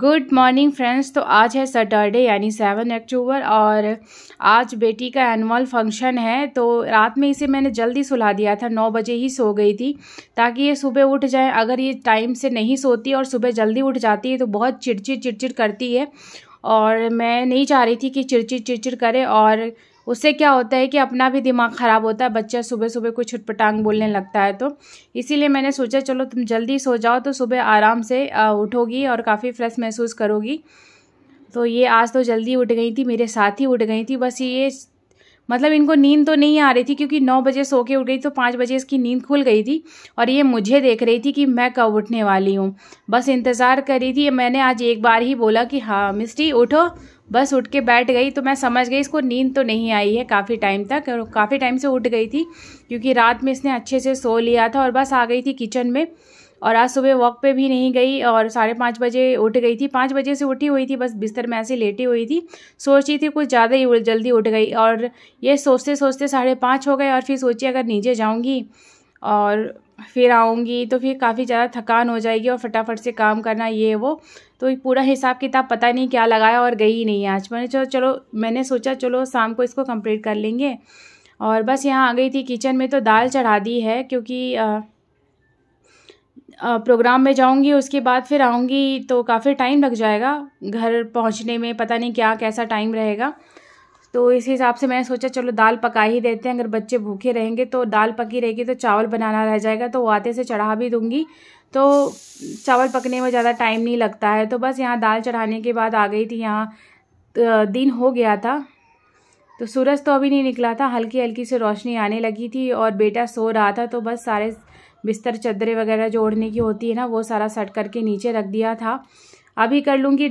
Good morning friends तो आज है सैटरडे यानी सेवन अक्टूबर और आज बेटी का एनुअल फंक्शन है तो रात में इसे मैंने जल्दी सुला दिया था नौ बजे ही सो गई थी ताकि ये सुबह उठ जाए अगर ये टाइम से नहीं सोती और सुबह जल्दी उठ जाती है तो बहुत चिड़चिड़ चिड़चिड़ करती है और मैं नहीं चाह रही थी कि चिड़चिड़ चिड़चिड़ करे और उससे क्या होता है कि अपना भी दिमाग ख़राब होता है बच्चा सुबह सुबह कोई छुटपटांग बोलने लगता है तो इसीलिए मैंने सोचा चलो तुम जल्दी सो जाओ तो सुबह आराम से उठोगी और काफ़ी फ्रेश महसूस करोगी तो ये आज तो जल्दी उठ गई थी मेरे साथ ही उठ गई थी बस ये मतलब इनको नींद तो नहीं आ रही थी क्योंकि नौ बजे सो के उठ गई तो पाँच बजे इसकी नींद खुल गई थी और ये मुझे देख रही थी कि मैं कब उठने वाली हूँ बस इंतज़ार कर रही थी मैंने आज एक बार ही बोला कि हाँ मिस्टी उठो बस उठ के बैठ गई तो मैं समझ गई इसको नींद तो नहीं आई है काफ़ी टाइम तक और काफ़ी टाइम से उठ गई थी क्योंकि रात में इसने अच्छे से सो लिया था और बस आ गई थी किचन में और आज सुबह वॉक पे भी नहीं गई और साढ़े पाँच बजे उठ गई थी पाँच बजे से उठी हुई थी बस बिस्तर में ऐसे लेटी हुई थी सोची थी कुछ ज़्यादा ही जल्दी उठ गई और ये सोचते सोचते साढ़े पाँच हो गए और फिर सोची अगर नीचे जाऊँगी और फिर आऊँगी तो फिर काफ़ी ज़्यादा थकान हो जाएगी और फटाफट से काम करना ये वो तो पूरा हिसाब किताब पता नहीं क्या लगाया और गई ही नहीं आज मैंने चलो चलो मैंने सोचा चलो शाम को इसको कम्प्लीट कर लेंगे और बस यहाँ आ गई थी किचन में तो दाल चढ़ा दी है क्योंकि आ, प्रोग्राम में जाऊंगी उसके बाद फिर आऊंगी तो काफ़ी टाइम लग जाएगा घर पहुंचने में पता नहीं क्या कैसा टाइम रहेगा तो इस हिसाब से मैंने सोचा चलो दाल पका ही देते हैं अगर बच्चे भूखे रहेंगे तो दाल पकी रहेगी तो चावल बनाना रह जाएगा तो वो आते से चढ़ा भी दूँगी तो चावल पकने में ज़्यादा टाइम नहीं लगता है तो बस यहाँ दाल चढ़ाने के बाद आ गई थी यहाँ दिन हो गया था तो सूरज तो अभी नहीं निकला था हल्की हल्की से रोशनी आने लगी थी और बेटा सो रहा था तो बस सारे बिस्तर चदरे वगैरह जो ओढ़ने की होती है ना वो सारा सट करके नीचे रख दिया था अभी कर लूँगी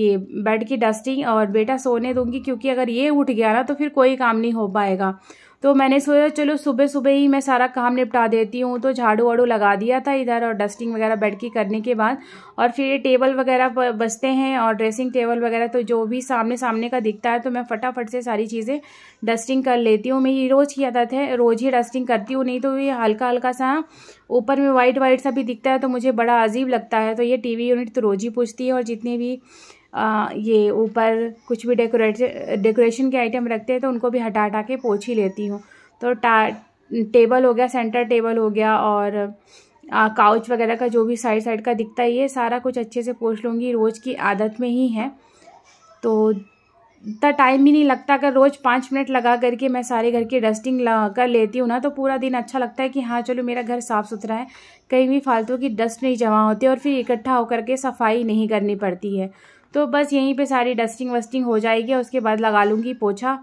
ये बेड की डस्टिंग और बेटा सोने दूँगी क्योंकि अगर ये उठ गया ना तो फिर कोई काम नहीं हो पाएगा तो मैंने सोचा चलो सुबह सुबह ही मैं सारा काम निपटा देती हूँ तो झाड़ू वाड़ू लगा दिया था इधर और डस्टिंग वगैरह बैठ के करने के बाद और फिर ये टेबल वगैरह बसते हैं और ड्रेसिंग टेबल वगैरह तो जो भी सामने सामने का दिखता है तो मैं फटाफट से सारी चीज़ें डस्टिंग कर लेती हूँ मैं ये रोज़ की आदत है रोज़ ही डस्टिंग करती हूँ नहीं तो ये हल्का हल्का सा ऊपर में वाइट वाइट सा भी दिखता है तो मुझे बड़ा अजीब लगता है तो ये टी यूनिट तो रोज़ ही पूछती है और जितने भी आ, ये ऊपर कुछ भी डेकोरेट डेकोरेशन के आइटम रखते हैं तो उनको भी हटा हटा के पोछ ही लेती हूँ तो टा टेबल हो गया सेंटर टेबल हो गया और काउच वगैरह का जो भी साइड साइड का दिखता है ये सारा कुछ अच्छे से पोछ लूँगी रोज़ की आदत में ही है तो इतना टाइम ही नहीं लगता अगर रोज़ पाँच मिनट लगा करके मैं सारे घर की डस्टिंग कर लेती हूँ ना तो पूरा दिन अच्छा लगता है कि हाँ चलो मेरा घर साफ़ सुथरा है कहीं भी फालतू की डस्ट नहीं जमा होती और फिर इकट्ठा होकर के सफाई नहीं करनी पड़ती है तो बस यहीं पे सारी डस्टिंग वस्टिंग हो जाएगी और उसके बाद लगा लूँगी पोछा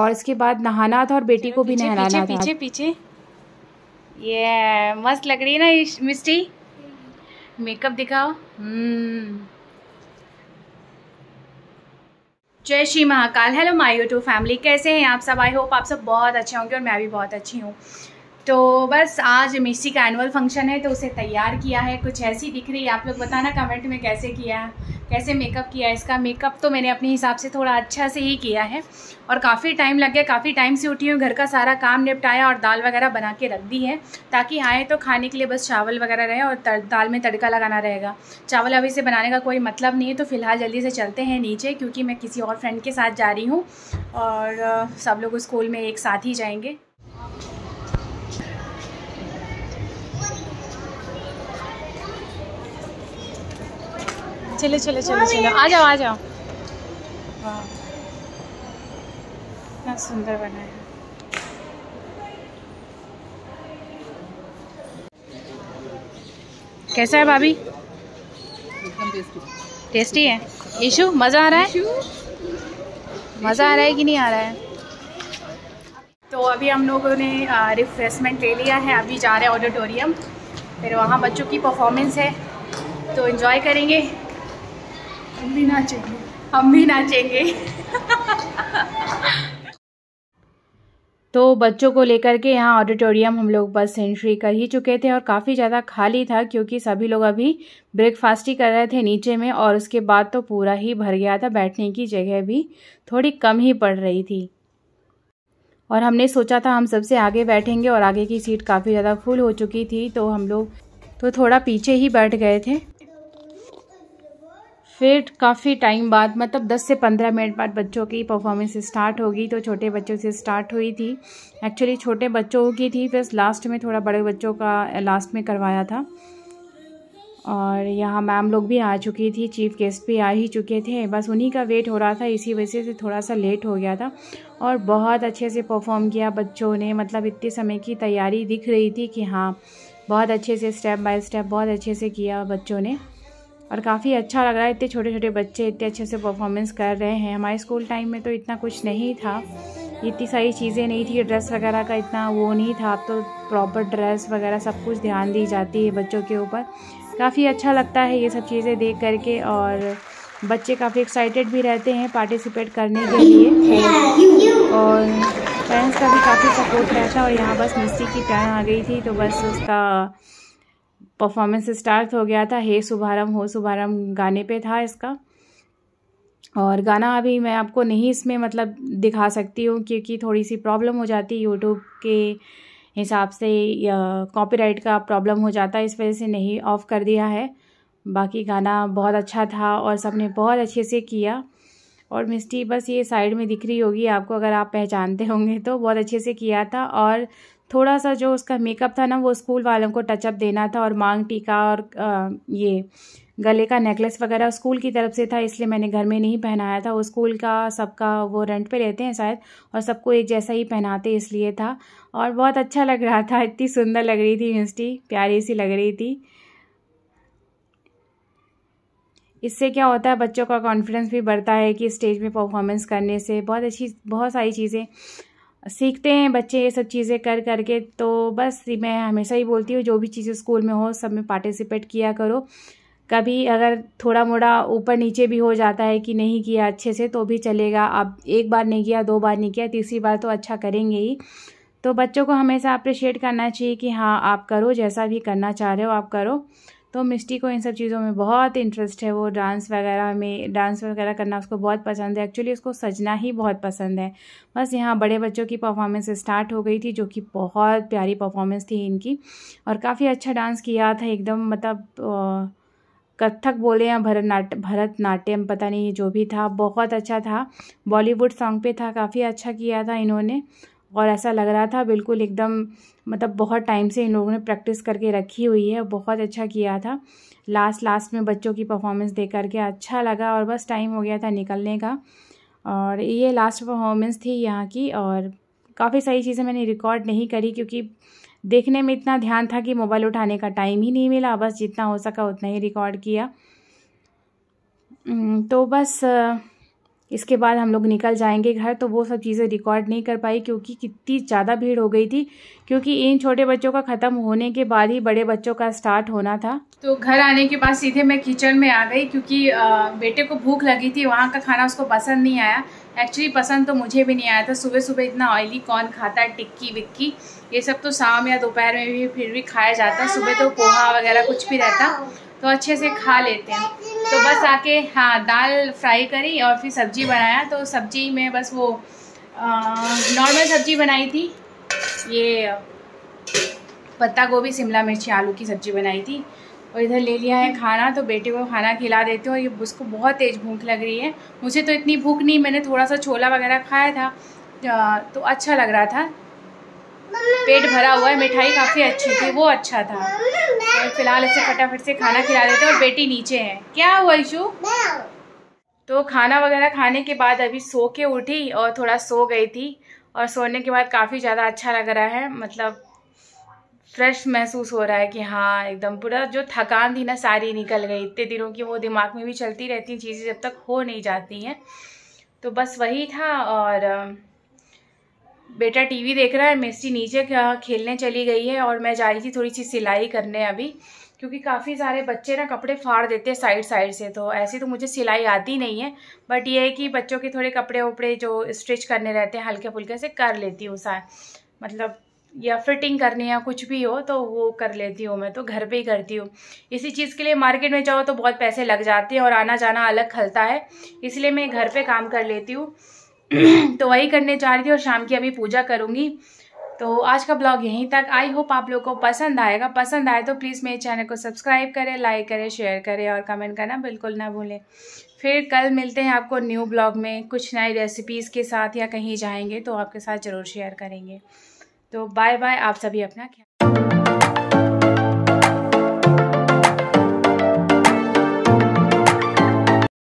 और इसके बाद नहाना था और बेटी को भी नहलाना था पीछे पीछे ये मस्त लग रही है ना मिस्टी मेकअप दिखाओ हम्म। जय Shri Mahakal hello my YouTube family कैसे हैं आप सब आई होप आप सब बहुत अच्छे होंगे और मैं भी बहुत अच्छी हूँ तो बस आज मिसी का एनुअल फंक्शन है तो उसे तैयार किया है कुछ ऐसी दिख रही है आप लोग बताना कमेंट में कैसे किया कैसे मेकअप किया इसका मेकअप तो मैंने अपने हिसाब से थोड़ा अच्छा से ही किया है और काफ़ी टाइम लग गया काफ़ी टाइम से उठी हूँ घर का सारा काम निपटाया और दाल वगैरह बना के रख दी है ताकि आए तो खाने के लिए बस चावल वगैरह रहे और दाल में तड़का लगाना रहेगा चावल अभी से बनाने का कोई मतलब नहीं है तो फ़िलहाल जल्दी से चलते हैं नीचे क्योंकि मैं किसी और फ्रेंड के साथ जा रही हूँ और सब लोग स्कूल में एक साथ ही जाएंगे चलो चलो चलो चलो आ जाओ आ जाओ कितना सुंदर बना है कैसा है भाभी टेस्टी है ईशू मज़ा आ रहा है मज़ा आ रहा है कि नहीं आ रहा है तो अभी हम लोगों ने रिफ्रेशमेंट ले लिया है अभी जा रहे हैं ऑडिटोरियम फिर वहाँ बच्चों की परफॉर्मेंस है तो एंजॉय करेंगे हम भी नाचेंगे हम भी नाचेंगे तो बच्चों को लेकर के यहाँ ऑडिटोरियम हम लोग बस एंट्री कर ही चुके थे और काफ़ी ज़्यादा खाली था क्योंकि सभी लोग अभी ब्रेकफास्ट ही कर रहे थे नीचे में और उसके बाद तो पूरा ही भर गया था बैठने की जगह भी थोड़ी कम ही पड़ रही थी और हमने सोचा था हम सबसे आगे बैठेंगे और आगे की सीट काफ़ी ज़्यादा फुल हो चुकी थी तो हम लोग तो थोड़ा पीछे ही बैठ गए थे फिर काफ़ी टाइम बाद मतलब 10 से 15 मिनट बाद बच्चों की परफॉर्मेंस स्टार्ट होगी तो छोटे बच्चों से स्टार्ट हुई थी एक्चुअली छोटे बच्चों की थी बस लास्ट में थोड़ा बड़े बच्चों का लास्ट में करवाया था और यहाँ मैम लोग भी आ चुकी थी चीफ गेस्ट भी आ ही चुके थे बस उन्हीं का वेट हो रहा था इसी वजह से थोड़ा सा लेट हो गया था और बहुत अच्छे से परफॉर्म किया बच्चों ने मतलब इतने समय की तैयारी दिख रही थी कि हाँ बहुत अच्छे से स्टेप बाय स्टेप बहुत अच्छे से किया बच्चों ने और काफ़ी अच्छा लग रहा है इतने छोटे छोटे बच्चे इतने अच्छे से परफॉर्मेंस कर रहे हैं हमारे स्कूल टाइम में तो इतना कुछ नहीं था इतनी सारी चीज़ें नहीं थी ड्रेस वगैरह का इतना वो नहीं था अब तो प्रॉपर ड्रेस वगैरह सब कुछ ध्यान दी जाती है बच्चों के ऊपर काफ़ी अच्छा लगता है ये सब चीज़ें देख करके और बच्चे काफ़ी एक्साइटेड भी रहते हैं पार्टिसिपेट करने के लिए और पेरेंट्स का भी काफ़ी सपोर्ट रहता है और यहाँ बस मिस्टी की टर्न आ गई थी तो बस उसका परफॉर्मेंस स्टार्ट हो गया था हे शुभारम हो शुभारम गाने पे था इसका और गाना अभी मैं आपको नहीं इसमें मतलब दिखा सकती हूँ क्योंकि थोड़ी सी प्रॉब्लम हो जाती है यूट्यूब के हिसाब से कॉपीराइट का प्रॉब्लम हो जाता है इस वजह से नहीं ऑफ़ कर दिया है बाकी गाना बहुत अच्छा था और सबने बहुत अच्छे से किया और मिस्टी बस ये साइड में दिख रही होगी आपको अगर आप पहचानते होंगे तो बहुत अच्छे से किया था और थोड़ा सा जो उसका मेकअप था ना वो स्कूल वालों को टचअप देना था और मांग टीका और आ, ये गले का नेकलेस वगैरह स्कूल की तरफ से था इसलिए मैंने घर में नहीं पहनाया था वो स्कूल का सबका वो रेंट पे लेते हैं शायद और सबको एक जैसा ही पहनाते इसलिए था और बहुत अच्छा लग रहा था इतनी सुंदर लग रही थी मिस्टी प्यारी सी लग रही थी इससे क्या होता है बच्चों का कॉन्फिडेंस भी बढ़ता है कि स्टेज में परफॉर्मेंस करने से बहुत अच्छी बहुत सारी चीज़ें सीखते हैं बच्चे ये सब चीज़ें कर करके तो बस मैं हमेशा ही बोलती हूँ जो भी चीज़ें स्कूल में हो सब में पार्टिसिपेट किया करो कभी अगर थोड़ा मोड़ा ऊपर नीचे भी हो जाता है कि नहीं किया अच्छे से तो भी चलेगा आप एक बार नहीं किया दो बार नहीं किया तीसरी बार तो अच्छा करेंगे ही तो बच्चों को हमेशा अप्रिशिएट करना चाहिए कि हाँ आप करो जैसा भी करना चाह रहे हो आप करो तो मिस्टी को इन सब चीज़ों में बहुत इंटरेस्ट है वो डांस वगैरह में डांस वगैरह करना उसको बहुत पसंद है एक्चुअली उसको सजना ही बहुत पसंद है बस यहाँ बड़े बच्चों की परफॉर्मेंस स्टार्ट हो गई थी जो कि बहुत प्यारी परफॉर्मेंस थी इनकी और काफ़ी अच्छा डांस किया था एकदम मतलब कथक बोले या भरतनाट भरतनाट्यम पता नहीं जो भी था बहुत अच्छा था बॉलीवुड सॉन्ग पे था काफ़ी अच्छा किया था इन्होंने और ऐसा लग रहा था बिल्कुल एकदम मतलब बहुत टाइम से इन लोगों ने प्रैक्टिस करके रखी हुई है बहुत अच्छा किया था लास्ट लास्ट में बच्चों की परफॉर्मेंस दे करके अच्छा लगा और बस टाइम हो गया था निकलने का और ये लास्ट परफॉर्मेंस थी यहाँ की और काफ़ी सारी चीज़ें मैंने रिकॉर्ड नहीं करी क्योंकि देखने में इतना ध्यान था कि मोबाइल उठाने का टाइम ही नहीं मिला बस जितना हो सका उतना ही रिकॉर्ड किया तो बस इसके बाद हम लोग निकल जाएंगे घर तो वो सब चीज़ें रिकॉर्ड नहीं कर पाई क्योंकि कितनी ज़्यादा भीड़ हो गई थी क्योंकि इन छोटे बच्चों का ख़त्म होने के बाद ही बड़े बच्चों का स्टार्ट होना था तो घर आने के बाद सीधे मैं किचन में आ गई क्योंकि बेटे को भूख लगी थी वहाँ का खाना उसको पसंद नहीं आया एक्चुअली पसंद तो मुझे भी नहीं आया था सुबह सुबह इतना ऑयली कौन खाता है टिक्की विक्की ये सब तो शाम या दोपहर में भी फिर भी खाया जाता है सुबह तो पोहा वगैरह कुछ भी रहता तो अच्छे से खा लेते हैं तो बस आके हाँ दाल फ्राई करी और फिर सब्जी बनाया तो सब्जी में बस वो नॉर्मल सब्जी बनाई थी ये पत्ता गोभी शिमला मिर्ची आलू की सब्जी बनाई थी और इधर ले लिया है खाना तो बेटे को खाना खिला देते हो ये उसको बहुत तेज़ भूख लग रही है मुझे तो इतनी भूख नहीं मैंने थोड़ा सा छोला वगैरह खाया था तो अच्छा लग रहा था पेट भरा हुआ है मिठाई काफ़ी अच्छी थी वो अच्छा था तो फिलहाल इसे फटाफट से खाना खिला देते हैं और बेटी नीचे है क्या हुआ ईशु तो खाना वगैरह खाने के बाद अभी सो के उठी और थोड़ा सो गई थी और सोने के बाद काफ़ी ज़्यादा अच्छा लग रहा है मतलब फ्रेश महसूस हो रहा है कि हाँ एकदम पूरा जो थकान थी ना सारी निकल गई इतने दिनों की वो दिमाग में भी चलती रहती हैं चीज़ें जब तक हो नहीं जाती हैं तो बस वही था और बेटा टीवी देख रहा है मेसी नीचे खेलने चली गई है और मैं जा रही थी थोड़ी सी सिलाई करने अभी क्योंकि काफ़ी सारे बच्चे ना कपड़े फाड़ देते हैं साइड साइड से तो ऐसे तो मुझे सिलाई आती नहीं है बट ये है कि बच्चों के थोड़े कपड़े उपड़े जो स्टिच करने रहते हैं हल्के फुल्के से कर लेती हूँ सा मतलब या फिटिंग करनी या कुछ भी हो तो वो कर लेती हूँ मैं तो घर पे ही करती हूँ इसी चीज़ के लिए मार्केट में जाओ तो बहुत पैसे लग जाते हैं और आना जाना अलग खलता है इसलिए मैं घर पे काम कर लेती हूँ तो वही करने जा रही थी और शाम की अभी पूजा करूँगी तो आज का ब्लॉग यहीं तक आई होप आप लोग को पसंद आएगा पसंद आए तो प्लीज़ मेरे चैनल को सब्सक्राइब करें लाइक करें शेयर करें और कमेंट करना बिल्कुल ना भूलें फिर कल मिलते हैं आपको न्यू ब्लॉग में कुछ नई रेसिपीज़ के साथ या कहीं जाएंगे तो आपके साथ ज़रूर शेयर करेंगे तो बाय बाय आप सभी अपना